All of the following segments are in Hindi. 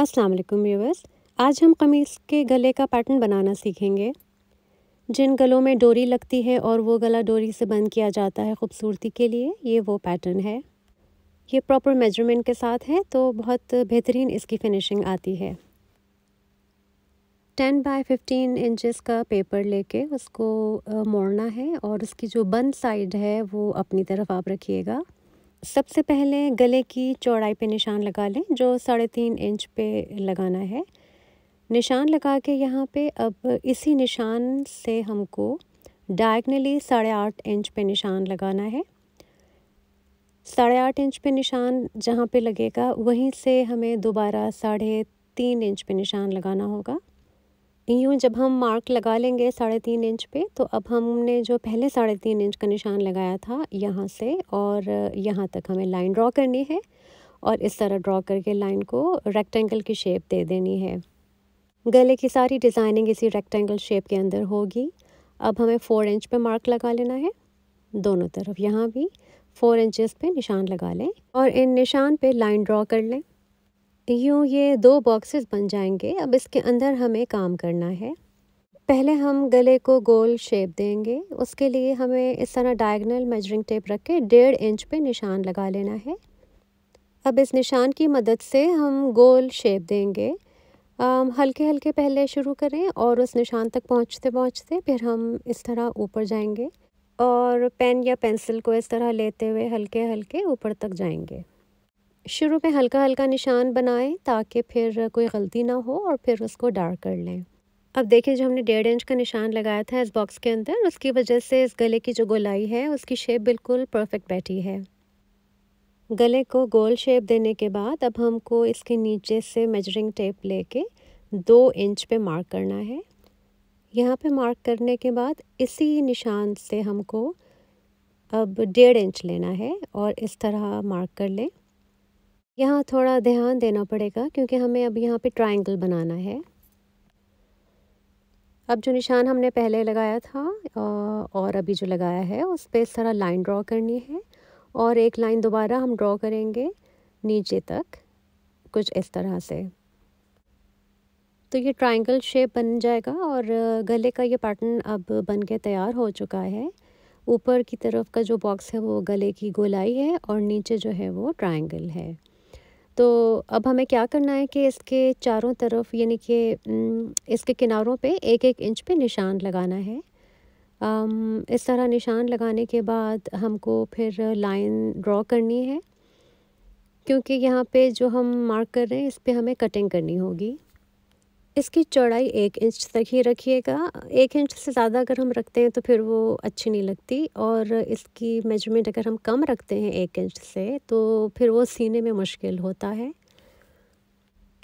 अस्सलाम वालेकुम व्यूवर्स आज हम कमीज़ के गले का पैटर्न बनाना सीखेंगे जिन गलों में डोरी लगती है और वो गला डोरी से बंद किया जाता है ख़ूबसूरती के लिए ये वो पैटर्न है ये प्रॉपर मेजरमेंट के साथ है तो बहुत बेहतरीन इसकी फिनिशिंग आती है टेन बाय फिफ्टीन इंचज़ का पेपर लेके उसको मोड़ना है और उसकी जो बंद साइड है वो अपनी तरफ आप रखिएगा सबसे पहले गले की चौड़ाई पे निशान लगा लें जो साढ़े तीन इंच पे लगाना है निशान लगा के यहाँ पे अब इसी निशान से हमको डायगनली साढ़े आठ इंच पे निशान लगाना है साढ़े आठ इंच पे निशान जहाँ पे लगेगा वहीं से हमें दोबारा साढ़े तीन इंच पे निशान लगाना होगा यूँ जब हम मार्क लगा लेंगे साढ़े तीन इंच पे तो अब हमने जो पहले साढ़े तीन इंच का निशान लगाया था यहाँ से और यहाँ तक हमें लाइन ड्रॉ करनी है और इस तरह ड्रॉ करके लाइन को रेक्टेंगल की शेप दे देनी है गले की सारी डिज़ाइनिंग इसी रेक्टेंगल शेप के अंदर होगी अब हमें फ़ोर इंच पे मार्क लगा लेना है दोनों तरफ यहाँ भी फ़ोर इंचज़ पे निशान लगा लें और इन निशान पे लाइन ड्रॉ कर लें यूँ ये दो बॉक्सेस बन जाएंगे अब इसके अंदर हमें काम करना है पहले हम गले को गोल शेप देंगे उसके लिए हमें इस तरह डायगनल मेजरिंग टेप रख के डेढ़ इंच पे निशान लगा लेना है अब इस निशान की मदद से हम गोल शेप देंगे हल्के हल्के पहले शुरू करें और उस निशान तक पहुंचते पहुंचते फिर हम इस तरह ऊपर जाएंगे और पेन या पेंसिल को इस तरह लेते हुए हल्के हल्के ऊपर तक जाएंगे शुरू में हल्का हल्का निशान बनाएं ताकि फिर कोई गलती ना हो और फिर उसको डार्क कर लें अब देखिए जो हमने डेढ़ इंच का निशान लगाया था इस बॉक्स के अंदर उसकी वजह से इस गले की जो गोलाई है उसकी शेप बिल्कुल परफेक्ट बैठी है गले को गोल शेप देने के बाद अब हमको इसके नीचे से मेजरिंग टेप लेके दो इंच पे मार्क करना है यहाँ पे मार्क करने के बाद इसी निशान से हमको अब डेढ़ इंच लेना है और इस तरह मार्क कर लें यहाँ थोड़ा ध्यान देना पड़ेगा क्योंकि हमें अब यहाँ पे ट्रायंगल बनाना है अब जो निशान हमने पहले लगाया था और अभी जो लगाया है उस पर इस तरह लाइन ड्रॉ करनी है और एक लाइन दोबारा हम ड्रॉ करेंगे नीचे तक कुछ इस तरह से तो ये ट्रायंगल शेप बन जाएगा और गले का ये पैटर्न अब बन के तैयार हो चुका है ऊपर की तरफ का जो बॉक्स है वो गले की गोलाई है और नीचे जो है वो ट्रायंगल है तो अब हमें क्या करना है कि इसके चारों तरफ यानी कि इसके किनारों पे एक एक इंच पे निशान लगाना है इस तरह निशान लगाने के बाद हमको फिर लाइन ड्रॉ करनी है क्योंकि यहाँ पे जो हम मार्क कर रहे हैं इस पर हमें कटिंग करनी होगी इसकी चौड़ाई एक इंच तक ही रखिएगा एक इंच से ज़्यादा अगर हम रखते हैं तो फिर वो अच्छी नहीं लगती और इसकी मेजरमेंट अगर हम कम रखते हैं एक इंच से तो फिर वो सीने में मुश्किल होता है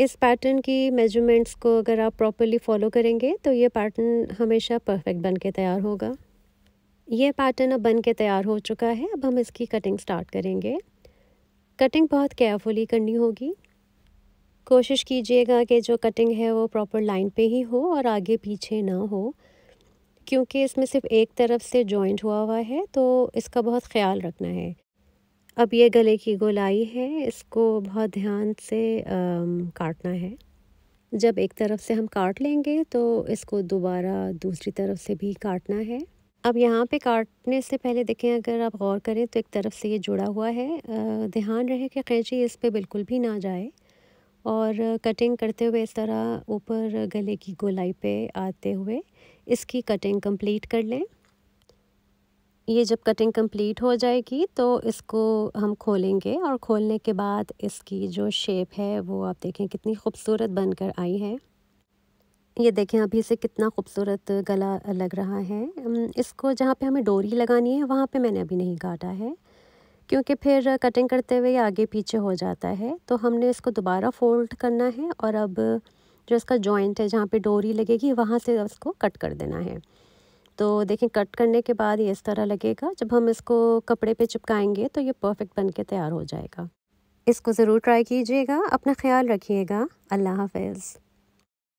इस पैटर्न की मेजरमेंट्स को अगर आप प्रॉपरली फॉलो करेंगे तो ये पैटर्न हमेशा परफेक्ट बन के तैयार होगा ये पैटर्न अब बन के तैयार हो चुका है अब हम इसकी कटिंग स्टार्ट करेंगे कटिंग बहुत केयरफुली करनी होगी कोशिश कीजिएगा कि जो कटिंग है वो प्रॉपर लाइन पे ही हो और आगे पीछे ना हो क्योंकि इसमें सिर्फ एक तरफ से जॉइंट हुआ हुआ है तो इसका बहुत ख्याल रखना है अब ये गले की गोलाई है इसको बहुत ध्यान से आ, काटना है जब एक तरफ से हम काट लेंगे तो इसको दोबारा दूसरी तरफ से भी काटना है अब यहाँ पे काटने से पहले देखें अगर आप गौर करें तो एक तरफ से ये जुड़ा हुआ है ध्यान रहे कि कैंची इस पर बिल्कुल भी ना जाए और कटिंग करते हुए इस तरह ऊपर गले की गोलाई पे आते हुए इसकी कटिंग कंप्लीट कर लें ये जब कटिंग कंप्लीट हो जाएगी तो इसको हम खोलेंगे और खोलने के बाद इसकी जो शेप है वो आप देखें कितनी खूबसूरत बनकर आई है ये देखें अभी से कितना खूबसूरत गला लग रहा है इसको जहाँ पे हमें डोरी लगानी है वहाँ पे मैंने अभी नहीं काटा है क्योंकि फिर कटिंग करते हुए आगे पीछे हो जाता है तो हमने इसको दोबारा फोल्ड करना है और अब जो इसका जॉइंट है जहाँ पे डोरी लगेगी वहाँ से उसको कट कर देना है तो देखें कट करने के बाद ये इस तरह लगेगा जब हम इसको कपड़े पे चिपकाएंगे तो ये परफेक्ट बन के तैयार हो जाएगा इसको ज़रूर ट्राई कीजिएगा अपना ख्याल रखिएगा अल्लाह हाफिज़